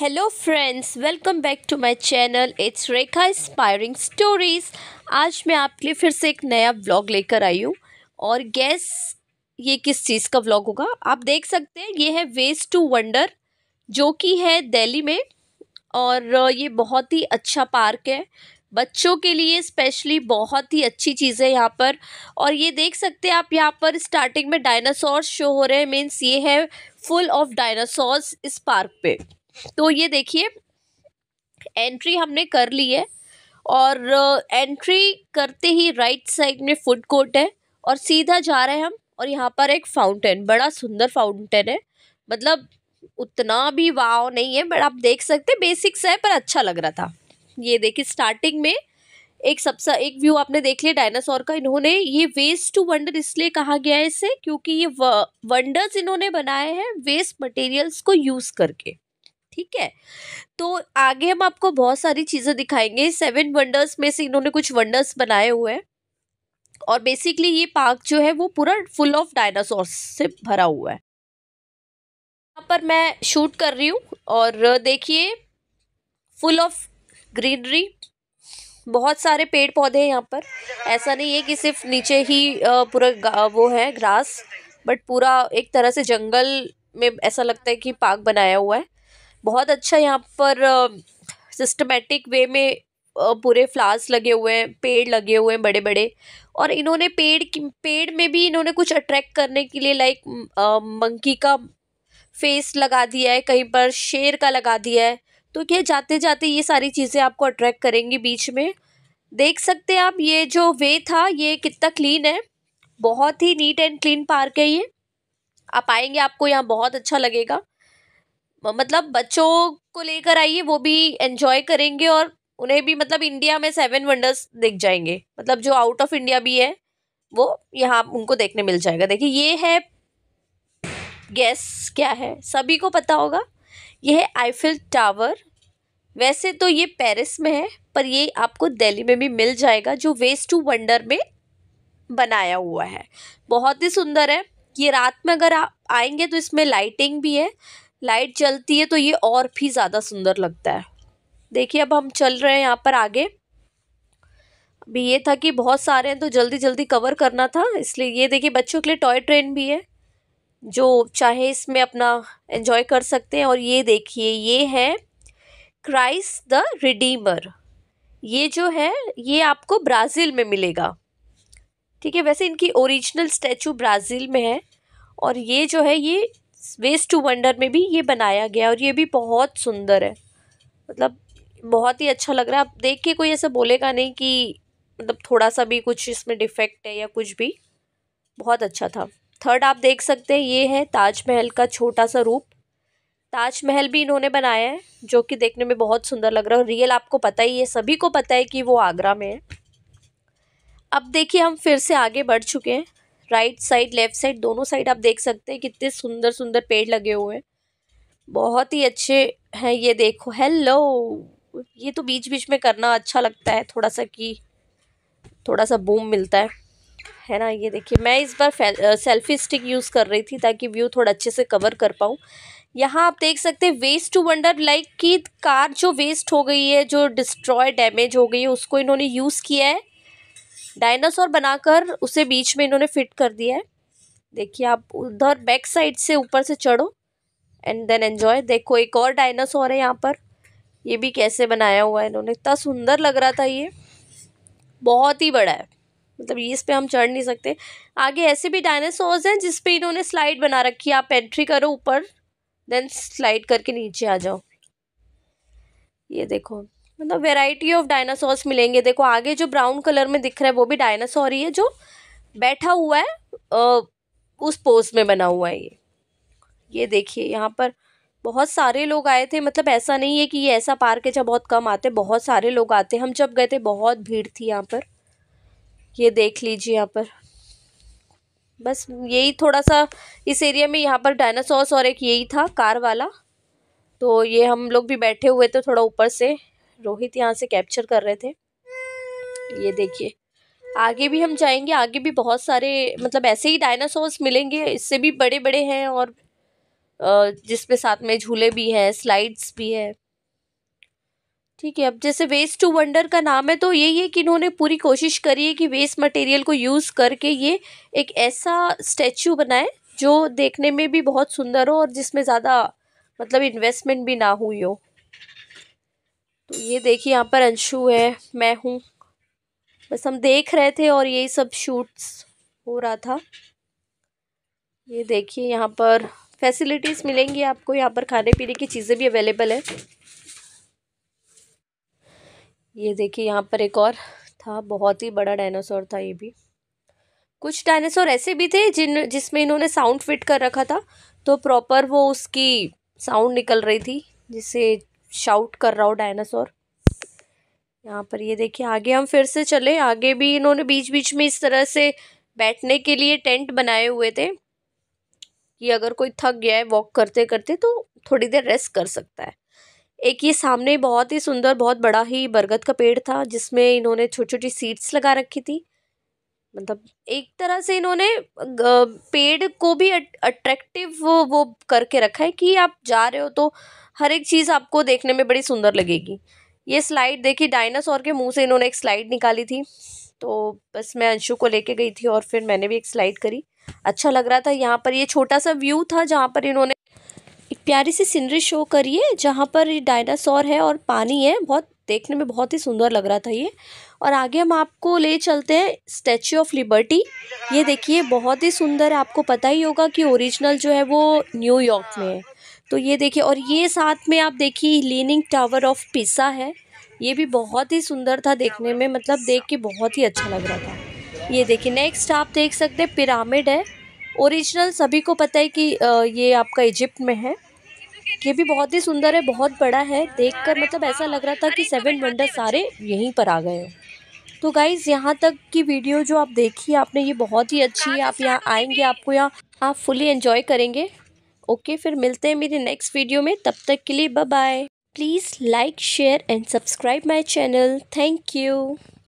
hello friends welcome back to my channel it's Rekha inspiring stories आज मैं आपके लिए फिर से एक नया व्लॉग लेकर आई हूँ और गैस ये किस चीज़ का व्लॉग होगा आप देख सकते हैं ये है वेस्ट टू वंडर जो कि है दिल्ली में और ये बहुत ही अच्छा पार्क है बच्चों के लिए स्पेशली बहुत ही अच्छी चीज़ है यहाँ पर और ये देख सकते हैं आप यहाँ पर स्टार्टिंग में डायनासोर शो हो रहे हैं मीन्स ये है फुल ऑफ डायनासोर्स इस पार्क पर तो ये देखिए एंट्री हमने कर ली है और एंट्री uh, करते ही राइट साइड में फूड कोर्ट है और सीधा जा रहे हैं हम और यहाँ पर एक फाउंटेन बड़ा सुंदर फाउंटेन है मतलब उतना भी वाव नहीं है बट आप देख सकते बेसिक्स है पर अच्छा लग रहा था ये देखिए स्टार्टिंग में एक सबसे एक व्यू आपने देख लिया डायनासोर का इन्होंने ये वेस्ट टू वंडर इसलिए कहा गया है इसे क्योंकि ये वंडर्स इन्होंने बनाए हैं वेस्ट मटेरियल्स को यूज़ करके ठीक है तो आगे हम आपको बहुत सारी चीज़ें दिखाएंगे सेवन वंडर्स में से इन्होंने कुछ वंडर्स बनाए हुए हैं और बेसिकली ये पार्क जो है वो पूरा फुल ऑफ डायनासोर से भरा हुआ है यहाँ पर मैं शूट कर रही हूँ और देखिए फुल ऑफ ग्रीनरी बहुत सारे पेड़ पौधे हैं यहाँ पर ऐसा नहीं है कि सिर्फ नीचे ही पूरा वो है ग्रास बट पूरा एक तरह से जंगल में ऐसा लगता है कि पार्क बनाया हुआ है बहुत अच्छा यहाँ पर सिस्टमेटिक वे में पूरे फ्लावर्स लगे हुए हैं पेड़ लगे हुए हैं बड़े बड़े और इन्होंने पेड़ पेड़ में भी इन्होंने कुछ अट्रैक्ट करने के लिए लाइक मंकी का फेस लगा दिया है कहीं पर शेर का लगा दिया है तो क्या जाते जाते ये सारी चीज़ें आपको अट्रैक्ट करेंगी बीच में देख सकते हैं आप ये जो वे था ये कितना क्लीन है बहुत ही नीट एंड क्लीन पार्क है ये आप आएंगे आपको यहाँ बहुत अच्छा लगेगा मतलब बच्चों को लेकर आइए वो भी एंजॉय करेंगे और उन्हें भी मतलब इंडिया में सेवन वंडर्स दिख जाएंगे मतलब जो आउट ऑफ इंडिया भी है वो यहाँ उनको देखने मिल जाएगा देखिए ये है गैस क्या है सभी को पता होगा ये है आईफिल टावर वैसे तो ये पेरिस में है पर ये आपको दिल्ली में भी मिल जाएगा जो वेस्ट टू वंडर में बनाया हुआ है बहुत ही सुंदर है ये रात में अगर आप आएंगे तो इसमें लाइटिंग भी है लाइट जलती है तो ये और भी ज़्यादा सुंदर लगता है देखिए अब हम चल रहे हैं यहाँ पर आगे अभी ये था कि बहुत सारे हैं तो जल्दी जल्दी कवर करना था इसलिए ये देखिए बच्चों के लिए टॉय ट्रेन भी है जो चाहे इसमें अपना एंजॉय कर सकते हैं और ये देखिए ये है क्राइस्ट द रिडीमर ये जो है ये आपको ब्राज़ील में मिलेगा ठीक है वैसे इनकी ओरिजिनल स्टैचू ब्राज़ील में है और ये जो है ये वेस टू वंडर में भी ये बनाया गया और ये भी बहुत सुंदर है मतलब बहुत ही अच्छा लग रहा है आप देख के कोई ऐसा बोलेगा नहीं कि मतलब थोड़ा सा भी कुछ इसमें डिफेक्ट है या कुछ भी बहुत अच्छा था थर्ड आप देख सकते हैं ये है ताजमहल का छोटा सा रूप ताजमहल भी इन्होंने बनाया है जो कि देखने में बहुत सुंदर लग रहा है और रियल आपको पता ही है सभी को पता है कि वो आगरा में है अब देखिए हम फिर से आगे बढ़ चुके हैं राइट साइड लेफ्ट साइड दोनों साइड आप देख सकते हैं कितने सुंदर सुंदर पेड़ लगे हुए हैं बहुत ही अच्छे हैं ये देखो हेलो ये तो बीच बीच में करना अच्छा लगता है थोड़ा सा कि थोड़ा सा बूम मिलता है है ना ये देखिए मैं इस बार सेल्फी स्टिक यूज़ कर रही थी ताकि व्यू थोड़ा अच्छे से कवर कर पाऊँ यहाँ आप देख सकते हैं वेस्ट टू वंडर लाइक की कार जो वेस्ट हो गई है जो डिस्ट्रॉय डैमेज हो गई है उसको इन्होंने यूज़ किया है डायनासोर बनाकर उसे बीच में इन्होंने फिट कर दिया है देखिए आप उधर बैक साइड से ऊपर से चढ़ो एंड देन एन्जॉय देखो एक और डायनासोर है यहाँ पर ये भी कैसे बनाया हुआ है इन्होंने इतना सुंदर लग रहा था ये बहुत ही बड़ा है मतलब इस पे हम चढ़ नहीं सकते आगे ऐसे भी डायनासोर्स हैं जिस पे इन्होंने स्लाइड बना रखी है आप एंट्री करो ऊपर देन स्लाइड करके नीचे आ जाओ ये देखो मतलब वेराइटी ऑफ डायनासोर्स मिलेंगे देखो आगे जो ब्राउन कलर में दिख रहा है वो भी डायनासोर ही है जो बैठा हुआ है आ, उस पोज में बना हुआ है ये ये देखिए यहाँ पर बहुत सारे लोग आए थे मतलब ऐसा नहीं है कि ये ऐसा पार्क है जब बहुत कम आते बहुत सारे लोग आते हम जब गए थे बहुत भीड़ थी यहाँ पर ये देख लीजिए यहाँ पर बस यही थोड़ा सा इस एरिया में यहाँ पर डायनासोर्स और एक यही था कार वाला तो ये हम लोग भी बैठे हुए थे थोड़ा ऊपर से रोहित यहाँ से कैप्चर कर रहे थे ये देखिए आगे भी हम जाएंगे आगे भी बहुत सारे मतलब ऐसे ही डायनासोर्स मिलेंगे इससे भी बड़े बड़े हैं और जिसमें साथ में झूले भी हैं स्लाइड्स भी है ठीक है अब जैसे वेस्ट टू वंडर का नाम है तो यही है कि इन्होंने पूरी कोशिश करी है कि वेस्ट मटेरियल को यूज़ करके ये एक ऐसा स्टैचू बनाए जो देखने में भी बहुत सुंदर हो और जिसमें ज़्यादा मतलब इन्वेस्टमेंट भी ना हुई हो ये देखिए यहाँ पर अंशु है मैं हूँ बस हम देख रहे थे और यही सब शूट्स हो रहा था ये देखिए यहाँ पर फैसिलिटीज़ मिलेंगी आपको यहाँ पर खाने पीने की चीज़ें भी अवेलेबल है ये देखिए यहाँ पर एक और था बहुत ही बड़ा डायनासोर था ये भी कुछ डायनासोर ऐसे भी थे जिन जिसमें इन्होंने साउंड फिट कर रखा था तो प्रॉपर वो उसकी साउंड निकल रही थी जिससे शाउट कर रहा हो डायनासोर यहाँ पर ये देखिए आगे हम फिर से चले आगे भी इन्होंने बीच बीच में इस तरह से बैठने के लिए टेंट बनाए हुए थे कि अगर कोई थक गया है वॉक करते करते तो थोड़ी देर रेस्ट कर सकता है एक ये सामने बहुत ही सुंदर बहुत बड़ा ही बरगद का पेड़ था जिसमें इन्होंने छोटी छोटी सीड्स लगा रखी थी मतलब एक तरह से इन्होंने पेड़ को भी अट्रैक्टिव वो वो करके रखा है कि आप जा रहे हो तो हर एक चीज़ आपको देखने में बड़ी सुंदर लगेगी ये स्लाइड देखी डायनासोर के मुंह से इन्होंने एक स्लाइड निकाली थी तो बस मैं अंशु को लेके गई थी और फिर मैंने भी एक स्लाइड करी अच्छा लग रहा था यहाँ पर ये छोटा सा व्यू था जहाँ पर इन्होंने एक प्यारी सी सीनरी शो करी है जहाँ पर डायनासोर है और पानी है बहुत देखने में बहुत ही सुंदर लग रहा था ये और आगे हम आपको ले चलते हैं स्टैचू ऑफ लिबर्टी ये देखिए बहुत ही सुंदर है आपको पता ही होगा कि ओरिजिनल जो है वो न्यूयॉर्क में है तो ये देखिए और ये साथ में आप देखिए लीनिंग टावर ऑफ पिसा है ये भी बहुत ही सुंदर था देखने में मतलब देख के बहुत ही अच्छा लग रहा था ये देखिए नेक्स्ट आप देख सकते हैं पिरामिड है ओरिजिनल सभी को पता है कि ये आपका इजिप्ट में है ये भी बहुत ही सुंदर है बहुत बड़ा है देखकर मतलब ऐसा लग रहा था कि सेवन वंडर सारे यहीं पर आ गए हैं तो गाइज़ यहाँ तक की वीडियो जो आप देखी आपने ये बहुत ही अच्छी है आप यहाँ आएंगे आपको यहाँ आप फुली एंजॉय करेंगे ओके फिर मिलते हैं मेरे नेक्स्ट वीडियो में तब तक के लिए bye please like share and subscribe my channel thank you